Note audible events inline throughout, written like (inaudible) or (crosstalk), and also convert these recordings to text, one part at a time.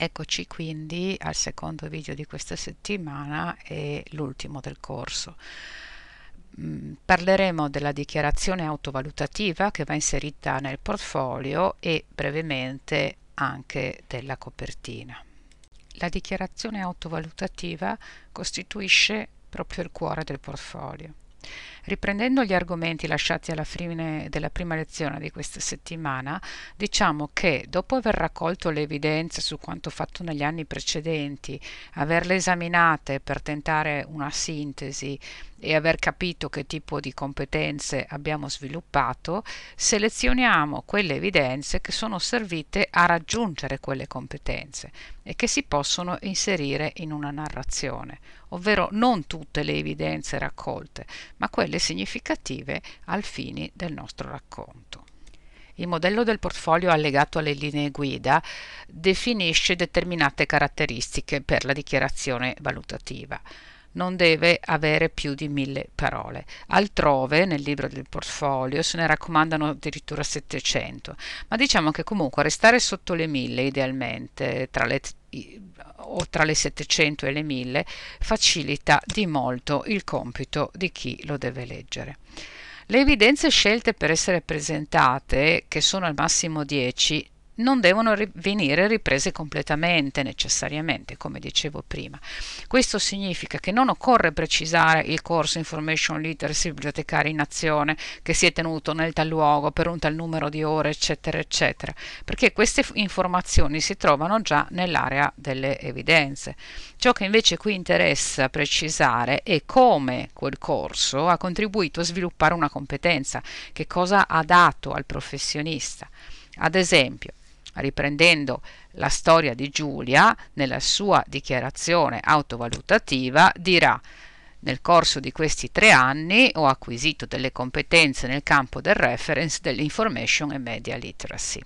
Eccoci quindi al secondo video di questa settimana e l'ultimo del corso. Mm, parleremo della dichiarazione autovalutativa che va inserita nel portfolio e brevemente anche della copertina. La dichiarazione autovalutativa costituisce proprio il cuore del portfolio. Riprendendo gli argomenti lasciati alla fine della prima lezione di questa settimana, diciamo che dopo aver raccolto le evidenze su quanto fatto negli anni precedenti, averle esaminate per tentare una sintesi e aver capito che tipo di competenze abbiamo sviluppato, selezioniamo quelle evidenze che sono servite a raggiungere quelle competenze e che si possono inserire in una narrazione, ovvero non tutte le evidenze raccolte, ma quelle significative al fine del nostro racconto. Il modello del portfolio allegato alle linee guida definisce determinate caratteristiche per la dichiarazione valutativa non deve avere più di mille parole. Altrove, nel libro del portfolio, se ne raccomandano addirittura 700, ma diciamo che comunque restare sotto le mille idealmente, tra le o tra le 700 e le 1000 facilita di molto il compito di chi lo deve leggere. Le evidenze scelte per essere presentate, che sono al massimo 10, non devono ri- venire riprese completamente necessariamente, come dicevo prima. Questo significa che non occorre precisare il corso Information Literacy Bibliotecari in Azione che si è tenuto nel tal luogo per un tal numero di ore, eccetera, eccetera, perché queste informazioni si trovano già nell'area delle evidenze. Ciò che invece qui interessa precisare è come quel corso ha contribuito a sviluppare una competenza, che cosa ha dato al professionista. Ad esempio, riprendendo la storia di Giulia, nella sua dichiarazione autovalutativa dirà nel corso di questi tre anni ho acquisito delle competenze nel campo del reference dell'information e media literacy.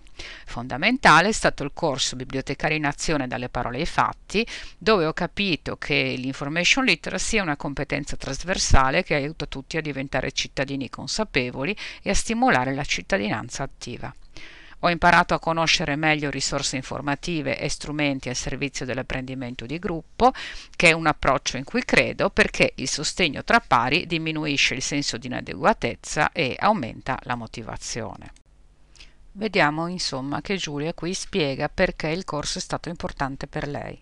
Fondamentale è stato il corso Bibliotecaria in azione dalle parole ai fatti, dove ho capito che l'information literacy è una competenza trasversale che aiuta tutti a diventare cittadini consapevoli e a stimolare la cittadinanza attiva. Ho imparato a conoscere meglio risorse informative e strumenti al servizio dell'apprendimento di gruppo, che è un approccio in cui credo perché il sostegno tra pari diminuisce il senso di inadeguatezza e aumenta la motivazione. Vediamo insomma che Giulia qui spiega perché il corso è stato importante per lei.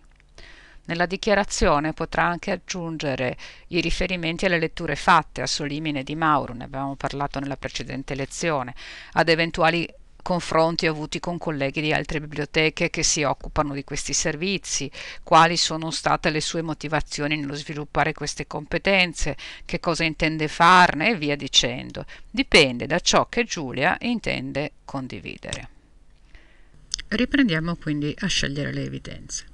Nella dichiarazione potrà anche aggiungere i riferimenti alle letture fatte a Solimine di Mauro, ne abbiamo parlato nella precedente lezione, ad eventuali confronti avuti con colleghi di altre biblioteche che si occupano di questi servizi, quali sono state le sue motivazioni nello sviluppare queste competenze, che cosa intende farne e via dicendo. Dipende da ciò che Giulia intende condividere. Riprendiamo quindi a scegliere le evidenze.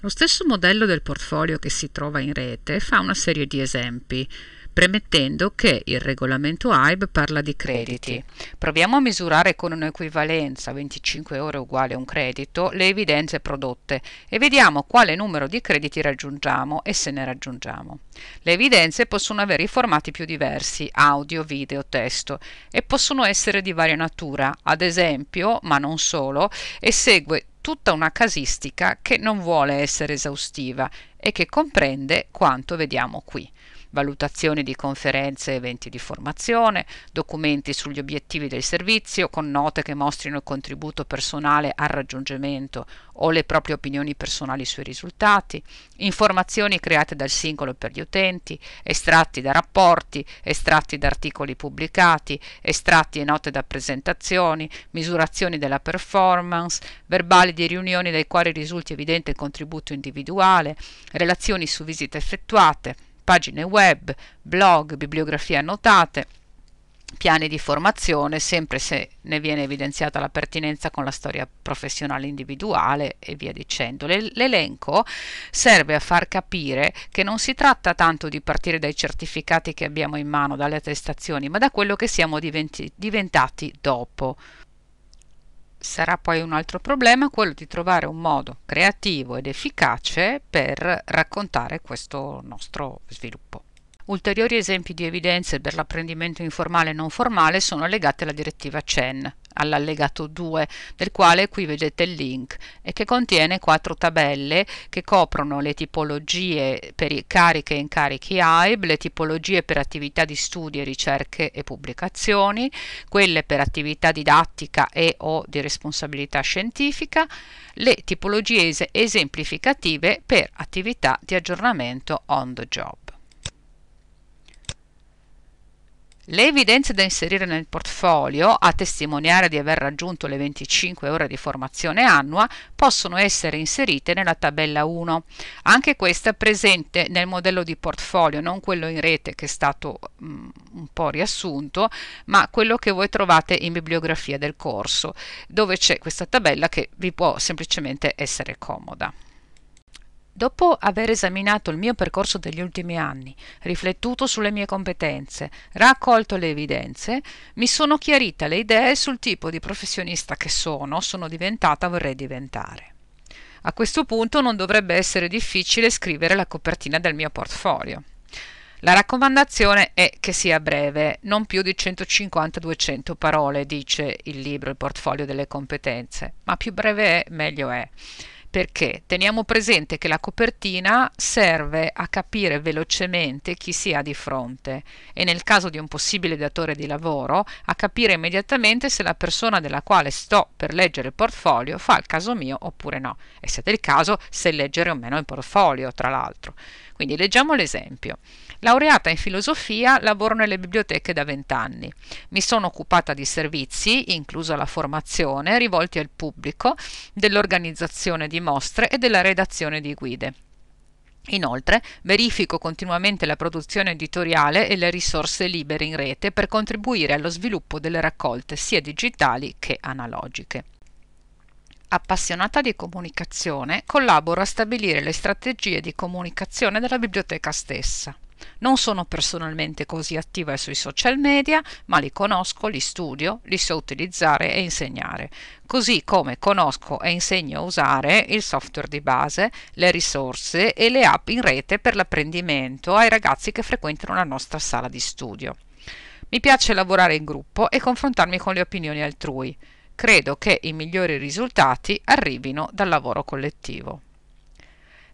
Lo stesso modello del portfolio che si trova in rete fa una serie di esempi premettendo che il regolamento AIB parla di crediti. Proviamo a misurare con un'equivalenza 25 euro uguale a un credito le evidenze prodotte e vediamo quale numero di crediti raggiungiamo e se ne raggiungiamo. Le evidenze possono avere i formati più diversi, audio, video, testo, e possono essere di varia natura, ad esempio, ma non solo, e segue tutta una casistica che non vuole essere esaustiva e che comprende quanto vediamo qui valutazioni di conferenze e eventi di formazione, documenti sugli obiettivi del servizio con note che mostrino il contributo personale al raggiungimento o le proprie opinioni personali sui risultati, informazioni create dal singolo per gli utenti, estratti da rapporti, estratti da articoli pubblicati, estratti e note da presentazioni, misurazioni della performance, verbali di riunioni dai quali risulti evidente il contributo individuale, relazioni su visite effettuate, pagine web, blog, bibliografie annotate, piani di formazione, sempre se ne viene evidenziata la pertinenza con la storia professionale individuale e via dicendo. L'elenco serve a far capire che non si tratta tanto di partire dai certificati che abbiamo in mano, dalle attestazioni, ma da quello che siamo diventi, diventati dopo. Sarà poi un altro problema quello di trovare un modo creativo ed efficace per raccontare questo nostro sviluppo. Ulteriori esempi di evidenze per l'apprendimento informale e non formale sono legati alla direttiva CEN, all'allegato 2 del quale qui vedete il link e che contiene quattro tabelle che coprono le tipologie per cariche e incarichi AIB, le tipologie per attività di studi, ricerche e pubblicazioni, quelle per attività didattica e o di responsabilità scientifica, le tipologie esemplificative per attività di aggiornamento on the job. Le evidenze da inserire nel portfolio, a testimoniare di aver raggiunto le 25 ore di formazione annua, possono essere inserite nella tabella 1, anche questa è presente nel modello di portfolio, non quello in rete che è stato um, un po' riassunto, ma quello che voi trovate in bibliografia del corso, dove c'è questa tabella che vi può semplicemente essere comoda. Dopo aver esaminato il mio percorso degli ultimi anni, riflettuto sulle mie competenze, raccolto le evidenze, mi sono chiarita le idee sul tipo di professionista che sono, sono diventata, vorrei diventare. A questo punto non dovrebbe essere difficile scrivere la copertina del mio portfolio. La raccomandazione è che sia breve, non più di 150-200 parole, dice il libro Il portfolio delle competenze, ma più breve è, meglio è perché teniamo presente che la copertina serve a capire velocemente chi si ha di fronte e nel caso di un possibile datore di lavoro a capire immediatamente se la persona della quale sto per leggere il portfolio fa il caso mio oppure no e se del caso se leggere o meno il portfolio tra l'altro. Quindi leggiamo l'esempio. Laureata in filosofia, lavoro nelle biblioteche da vent'anni. Mi sono occupata di servizi, incluso la formazione, rivolti al pubblico, dell'organizzazione di mostre e della redazione di guide. Inoltre, verifico continuamente la produzione editoriale e le risorse libere in rete per contribuire allo sviluppo delle raccolte sia digitali che analogiche. Appassionata di comunicazione, collaboro a stabilire le strategie di comunicazione della biblioteca stessa. Non sono personalmente così attiva sui social media, ma li conosco, li studio, li so utilizzare e insegnare, così come conosco e insegno a usare il software di base, le risorse e le app in rete per l'apprendimento ai ragazzi che frequentano la nostra sala di studio. Mi piace lavorare in gruppo e confrontarmi con le opinioni altrui credo che i migliori risultati arrivino dal lavoro collettivo.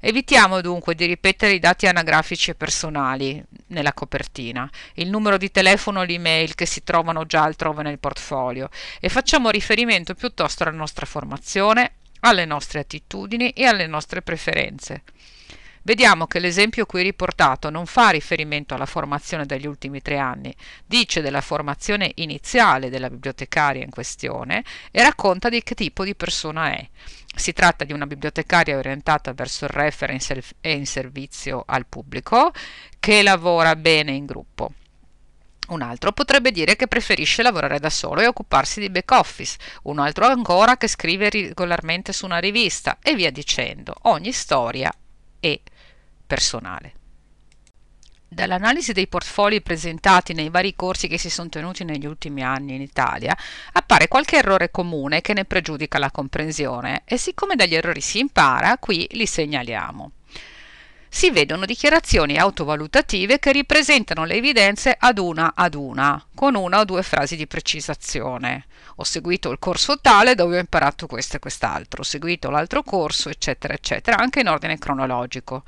Evitiamo dunque di ripetere i dati anagrafici e personali nella copertina, il numero di telefono e l'email che si trovano già altrove nel portfolio e facciamo riferimento piuttosto alla nostra formazione, alle nostre attitudini e alle nostre preferenze. Vediamo che l'esempio qui riportato non fa riferimento alla formazione degli ultimi tre anni, dice della formazione iniziale della bibliotecaria in questione e racconta di che tipo di persona è. Si tratta di una bibliotecaria orientata verso il reference e in servizio al pubblico che lavora bene in gruppo. Un altro potrebbe dire che preferisce lavorare da solo e occuparsi di back office, un altro ancora che scrive regolarmente su una rivista e via dicendo. Ogni storia e personale. Dall'analisi dei portfolio presentati nei vari corsi che si sono tenuti negli ultimi anni in Italia, appare qualche errore comune che ne pregiudica la comprensione e siccome dagli errori si impara, qui li segnaliamo. Si vedono dichiarazioni autovalutative che ripresentano le evidenze ad una ad una, con una o due frasi di precisazione. Ho seguito il corso tale dove ho imparato questo e quest'altro, ho seguito l'altro corso, eccetera, eccetera, anche in ordine cronologico.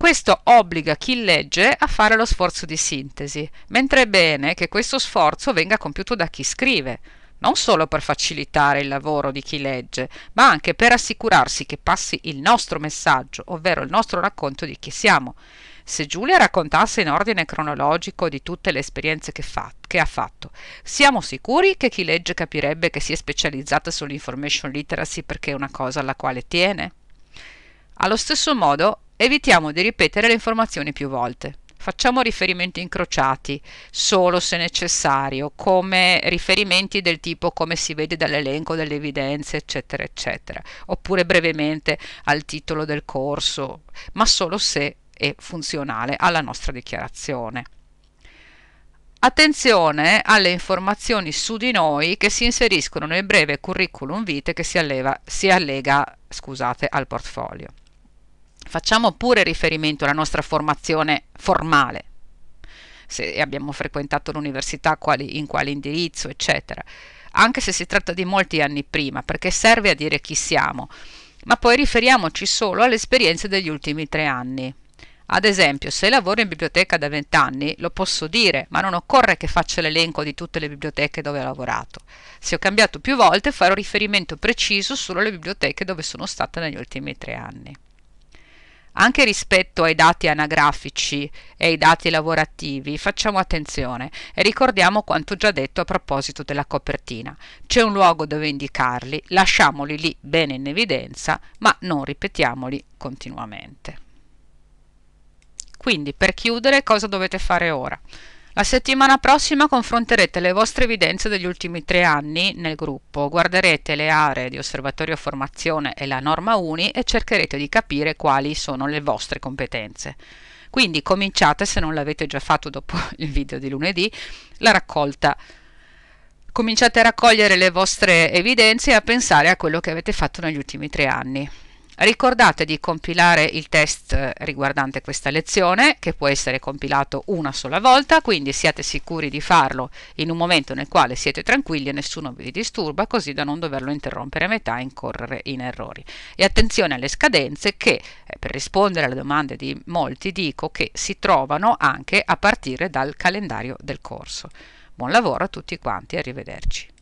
Questo obbliga chi legge a fare lo sforzo di sintesi, mentre è bene che questo sforzo venga compiuto da chi scrive, non solo per facilitare il lavoro di chi legge, ma anche per assicurarsi che passi il nostro messaggio, ovvero il nostro racconto di chi siamo. Se Giulia raccontasse in ordine cronologico di tutte le esperienze che, fa, che, ha fatto, siamo sicuri che chi legge capirebbe che si è specializzata sull'information literacy perché è una cosa alla quale tiene? Allo stesso modo, Evitiamo di ripetere le informazioni più volte. Facciamo riferimenti incrociati solo se necessario, come riferimenti del tipo come si vede dall'elenco delle evidenze, eccetera, eccetera, oppure brevemente al titolo del corso, ma solo se è funzionale alla nostra dichiarazione. Attenzione alle informazioni su di noi che si inseriscono nel breve curriculum vitae che si, alleva, si allega scusate, al portfolio. Facciamo pure riferimento alla nostra formazione formale, se abbiamo frequentato l'università, quali, in quale indirizzo, eccetera, anche se si tratta di molti anni prima, perché serve a dire chi siamo, ma poi riferiamoci solo alle esperienze degli ultimi tre anni. Ad esempio, se lavoro in biblioteca da vent'anni, lo posso dire, ma non occorre che faccia l'elenco di tutte le biblioteche dove ho lavorato. Se ho cambiato più volte, farò riferimento preciso solo alle biblioteche dove sono stata negli ultimi tre anni anche rispetto ai dati anagrafici e ai dati lavorativi facciamo attenzione e ricordiamo quanto già detto a proposito della copertina. C'è un luogo dove indicarli, lasciamoli lì bene in evidenza, ma non ripetiamoli continuamente. Quindi per chiudere cosa dovete fare ora? La settimana prossima confronterete le vostre evidenze degli ultimi tre anni nel gruppo, guarderete le aree di osservatorio formazione e la norma UNI e cercherete di capire quali sono le vostre competenze. Quindi cominciate, se non l'avete già fatto dopo (laughs) il video di lunedì, la raccolta. Cominciate a raccogliere le vostre evidenze e a pensare a quello che avete fatto negli ultimi tre anni. Ricordate di compilare il test eh, riguardante questa lezione, che può essere compilato una sola volta, quindi siate sicuri di farlo in un momento nel quale siete tranquilli e nessuno vi disturba, così da non doverlo interrompere a metà e incorrere in errori. E attenzione alle scadenze che, eh, per rispondere alle domande di molti, dico che si trovano anche a partire dal calendario del corso. Buon lavoro a tutti quanti, arrivederci.